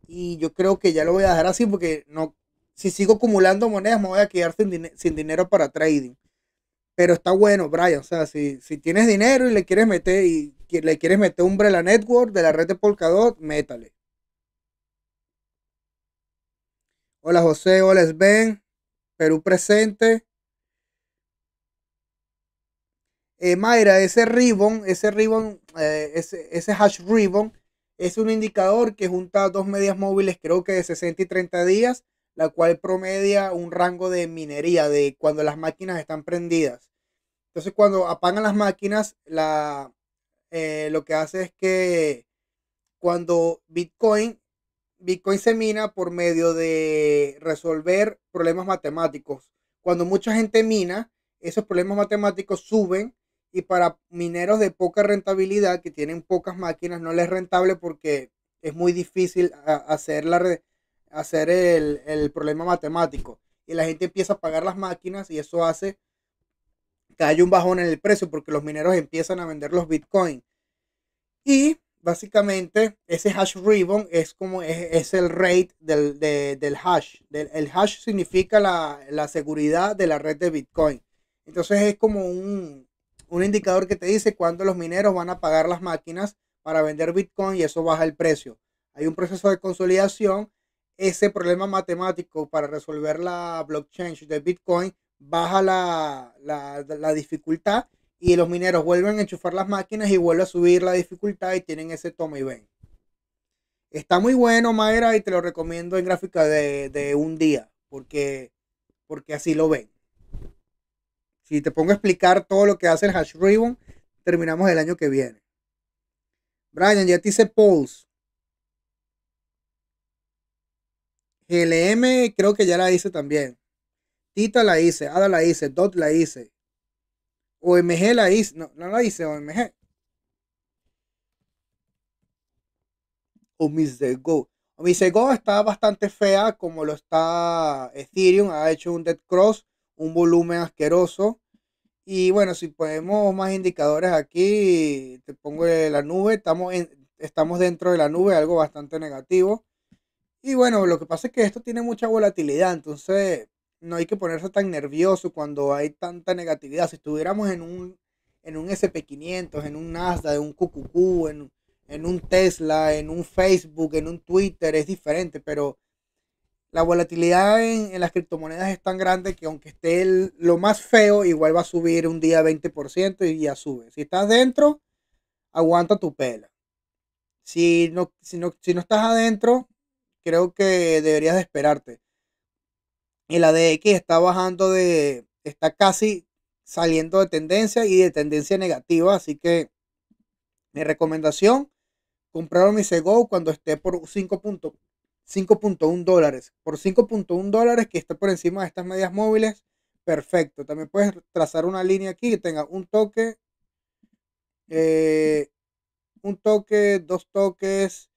y yo creo que ya lo voy a dejar así porque no, si sigo acumulando monedas me voy a quedar sin, dinero para trading. Pero está bueno, Brian. O sea, si, si tienes dinero y le quieres meter y le quieres meter un la Network de la red de Polkadot, métale. Hola José, hola Sven. Perú presente. Eh, Mayra, ese ribbon, ese ribbon, eh, ese, ese hash ribbon es un indicador que junta dos medias móviles, creo que de 60 y 30 días, la cual promedia un rango de minería, de cuando las máquinas están prendidas. Entonces, cuando apagan las máquinas, la, eh, lo que hace es que cuando Bitcoin, Bitcoin se mina por medio de resolver problemas matemáticos. Cuando mucha gente mina, esos problemas matemáticos suben y para mineros de poca rentabilidad que tienen pocas máquinas no les es rentable porque es muy difícil hacer, la, hacer el, problema matemático. Y la gente empieza a pagar las máquinas y eso hace que haya un bajón en el precio porque los mineros empiezan a vender los bitcoins. Y básicamente ese hash ribbon es como es, el rate del, hash. el hash significa la seguridad de la red de bitcoin. Entonces es como un, un indicador que te dice cuándo los mineros van a pagar las máquinas para vender Bitcoin y eso baja el precio. Hay un proceso de consolidación. Ese problema matemático para resolver la blockchain de Bitcoin baja la, dificultad y los mineros vuelven a enchufar las máquinas y vuelve a subir la dificultad y tienen ese toma y ven. Está muy bueno, Mayra, y te lo recomiendo en gráfica de, de un día, porque, porque así lo ven. Si te pongo a explicar todo lo que hace el hash ribbon, terminamos el año que viene. Brian, ya te hice polls. GLM creo que ya la hice también. Tita la hice, Ada la hice, Dot la hice. OMG la hice, no, no la hice OMG. O está bastante fea como lo está Ethereum, ha hecho un Dead Cross un volumen asqueroso. Y bueno, si ponemos más indicadores aquí, te pongo la nube, estamos, estamos dentro de la nube, algo bastante negativo. Y bueno, lo que pasa es que esto tiene mucha volatilidad, entonces no hay que ponerse tan nervioso cuando hay tanta negatividad. Si estuviéramos en un, en un SP500, en un Nasdaq, en un QQQ, en, en un Tesla, en un Facebook, en un Twitter, es diferente, pero la volatilidad en, en, las criptomonedas es tan grande que aunque esté lo más feo, igual va a subir un día 20% y ya sube. Si estás adentro, aguanta tu pela. Si no, si si no estás adentro, creo que deberías de esperarte. El ADX está bajando de, está casi saliendo de tendencia y de tendencia negativa, así que mi recomendación, comprar mi Sego cuando esté por 5 5.1 dólares. Por 5.1 dólares que está por encima de estas medias móviles, perfecto. También puedes trazar una línea aquí que tenga un toque, eh, un toque, dos toques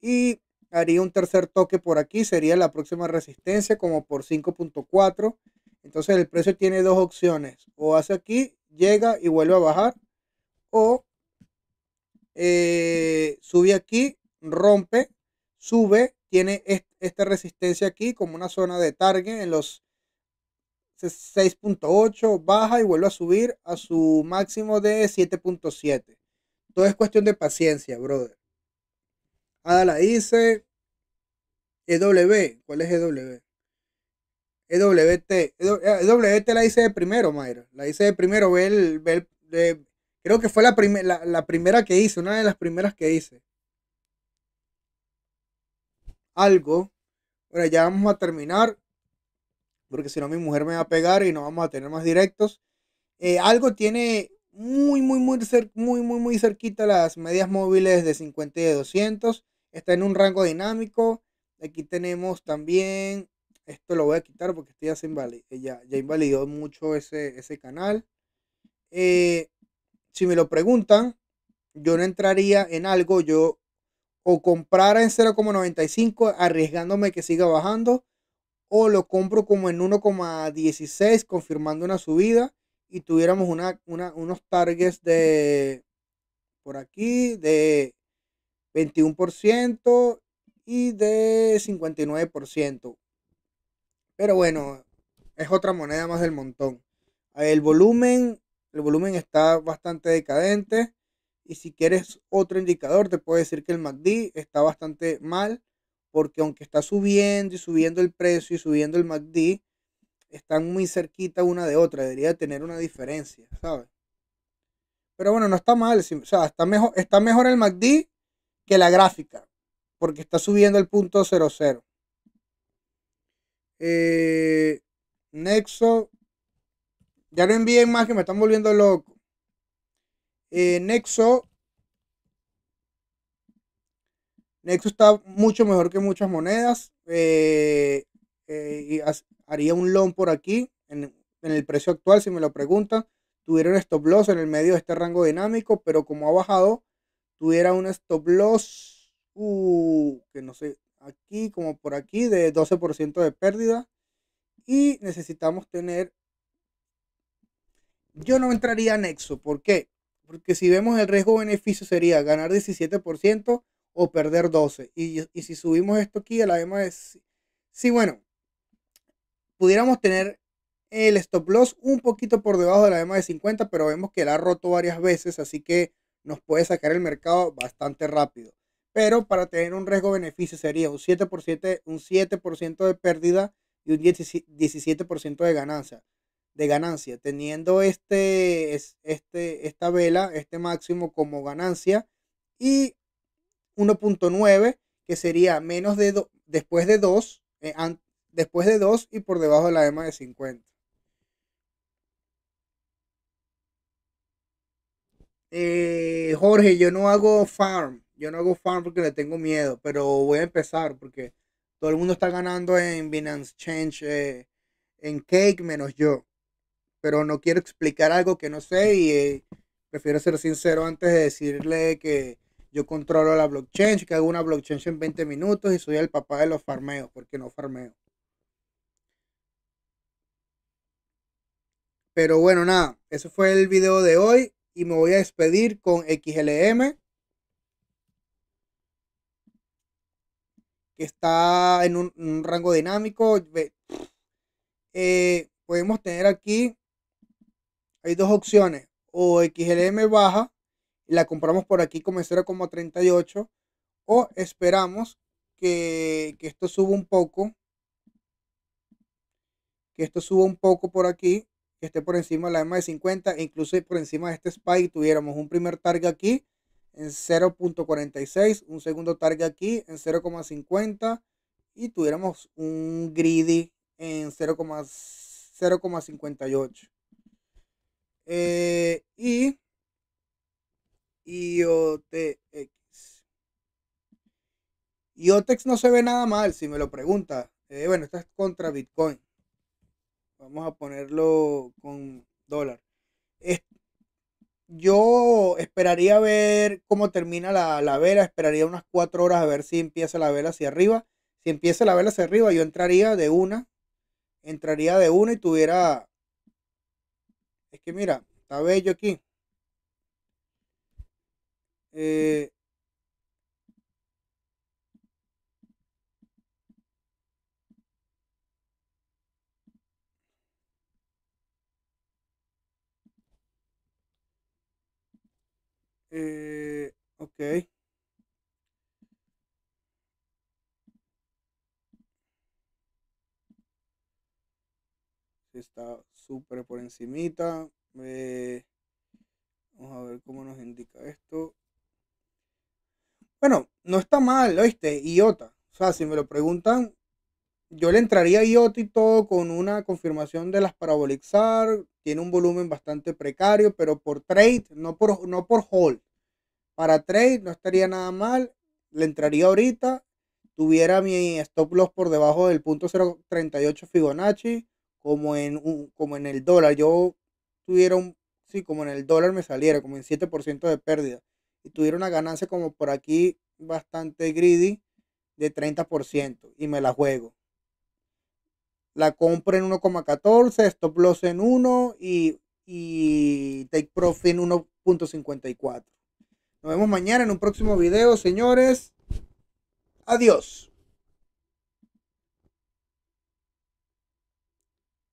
y haría un tercer toque por aquí. Sería la próxima resistencia como por 5.4. Entonces el precio tiene dos opciones. O hace aquí, llega y vuelve a bajar. O eh, sube aquí, rompe, sube tiene esta resistencia aquí como una zona de target en los 6.8, baja y vuelve a subir a su máximo de 7.7. Todo es cuestión de paciencia, brother. la hice. EW, ¿cuál es EW? EWT, EWT eh, e la hice de primero, Mayra. La hice de primero, ve eh, creo que fue la primera que hice, una de las primeras que hice algo. pero ya vamos a terminar, porque si no mi mujer me va a pegar y no vamos a tener más directos. Eh, algo tiene muy, muy, muy, muy, muy, muy cerquita las medias móviles de 50 y de 200. Está en un rango dinámico. Aquí tenemos también, esto lo voy a quitar porque estoy ya, se invalid, eh, ya, ya invalidó mucho ese, ese canal. Eh, si me lo preguntan, yo no entraría en algo, yo o comprar en 0,95 arriesgándome que siga bajando o lo compro como en 1,16 confirmando una subida y tuviéramos una, unos targets de por aquí de 21% y de 59%. Pero bueno, es otra moneda más del montón. El volumen, el volumen está bastante decadente. Y si quieres otro indicador, te puedo decir que el MACD está bastante mal, porque aunque está subiendo y subiendo el precio y subiendo el MACD, están muy cerquita una de otra, debería tener una diferencia, ¿sabes? Pero bueno, no está mal, o sea, está mejor, está mejor el MACD que la gráfica, porque está subiendo el punto 00. Eh, Nexo, ya no envié más que me están volviendo loco. Eh, Nexo. Nexo está mucho mejor que muchas monedas. Eh, eh, haría un long por aquí en, el precio actual, si me lo preguntan. Tuviera un stop loss en el medio de este rango dinámico, pero como ha bajado, tuviera un stop loss uh, que no sé, aquí como por aquí de 12% de pérdida. Y necesitamos tener. Yo no entraría a Nexo. ¿Por qué? Porque si vemos el riesgo-beneficio sería ganar 17% o perder 12%. Y, si subimos esto aquí, a la EMA, es... Sí, bueno, pudiéramos tener el stop loss un poquito por debajo de la EMA de 50, pero vemos que la ha roto varias veces, así que nos puede sacar el mercado bastante rápido. Pero para tener un riesgo-beneficio sería un 7%, un 7 de pérdida y un 17% de ganancia de ganancia. Teniendo este, este, esta vela, este máximo como ganancia y 1.9 que sería menos de después de 2, eh, después de 2 y por debajo de la EMA de 50. Eh, Jorge, yo no hago farm, yo no hago farm porque le tengo miedo, pero voy a empezar porque todo el mundo está ganando en Binance Change, eh, en Cake menos yo pero no quiero explicar algo que no sé y eh, prefiero ser sincero antes de decirle que yo controlo la blockchain, que hago una blockchain en 20 minutos y soy el papá de los farmeos, porque no farmeo. Pero bueno, nada, eso fue el video de hoy y me voy a despedir con XLM. Que está en un, rango dinámico. Eh, podemos tener aquí hay dos opciones, o XLM baja, la compramos por aquí como 0,38, o esperamos que, que esto suba un poco, que esto suba un poco por aquí, que esté por encima de la M de 50, e incluso por encima de este spike tuviéramos un primer target aquí en 0.46, un segundo target aquí en 0.50 y tuviéramos un greedy en 0.58. Eh, y IOTX. IOTX no se ve nada mal, si me lo pregunta. Eh, bueno, esta es contra Bitcoin. Vamos a ponerlo con dólar. yo esperaría ver cómo termina la, la vela. Esperaría unas cuatro horas a ver si empieza la vela hacia arriba. Si empieza la vela hacia arriba, yo entraría de una. Entraría de una y tuviera es que mira, está bello aquí. Eh, eh, Está, Super por encimita. Eh, vamos a ver cómo nos indica esto. Bueno, no está mal, ¿oíste? IOTA. O sea, si me lo preguntan, yo le entraría a IOTA y todo con una confirmación de las parabolizar. Tiene un volumen bastante precario, pero por trade, no por, no por hold. Para trade no estaría nada mal. Le entraría ahorita. Tuviera mi stop loss por debajo del punto 0.38 Fibonacci como en, como en el dólar. Yo tuviera un, sí, como en el dólar me saliera, como en 7% de pérdida. Y tuviera una ganancia como por aquí bastante greedy de 30% y me la juego. La compro en 1,14, stop loss en 1 y, y take profit en 1.54. Nos vemos mañana en un próximo video, señores. Adiós.